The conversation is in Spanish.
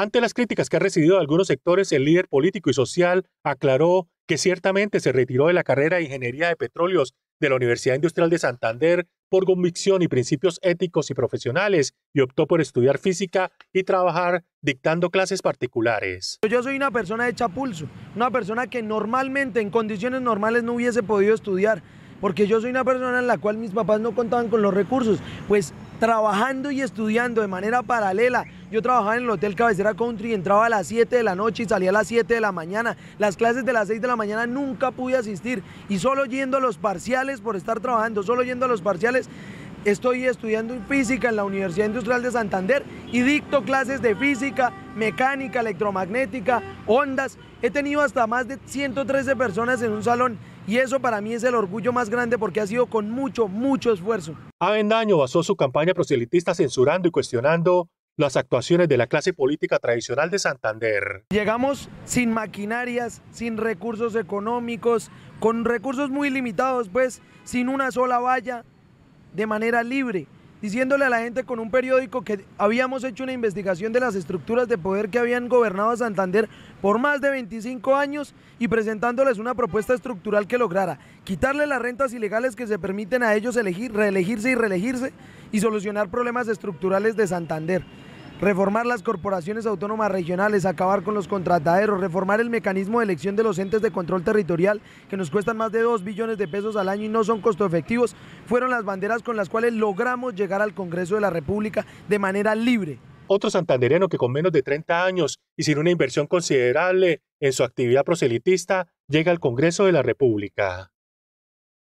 Ante las críticas que ha recibido de algunos sectores, el líder político y social aclaró que ciertamente se retiró de la carrera de Ingeniería de Petróleos de la Universidad Industrial de Santander por convicción y principios éticos y profesionales y optó por estudiar física y trabajar dictando clases particulares. Yo soy una persona de chapulso, una persona que normalmente en condiciones normales no hubiese podido estudiar, porque yo soy una persona en la cual mis papás no contaban con los recursos, pues trabajando y estudiando de manera paralela. Yo trabajaba en el Hotel Cabecera Country, entraba a las 7 de la noche y salía a las 7 de la mañana. Las clases de las 6 de la mañana nunca pude asistir y solo yendo a los parciales por estar trabajando, solo yendo a los parciales, estoy estudiando física en la Universidad Industrial de Santander y dicto clases de física, mecánica, electromagnética, ondas. He tenido hasta más de 113 personas en un salón y eso para mí es el orgullo más grande porque ha sido con mucho, mucho esfuerzo. Avendaño basó su campaña proselitista censurando y cuestionando las actuaciones de la clase política tradicional de Santander. Llegamos sin maquinarias, sin recursos económicos, con recursos muy limitados, pues sin una sola valla, de manera libre diciéndole a la gente con un periódico que habíamos hecho una investigación de las estructuras de poder que habían gobernado a Santander por más de 25 años y presentándoles una propuesta estructural que lograra quitarle las rentas ilegales que se permiten a ellos elegir, reelegirse y reelegirse y solucionar problemas estructurales de Santander reformar las corporaciones autónomas regionales, acabar con los contrataderos, reformar el mecanismo de elección de los entes de control territorial que nos cuestan más de 2 billones de pesos al año y no son costo efectivos, fueron las banderas con las cuales logramos llegar al Congreso de la República de manera libre. Otro santandereno que con menos de 30 años y sin una inversión considerable en su actividad proselitista llega al Congreso de la República.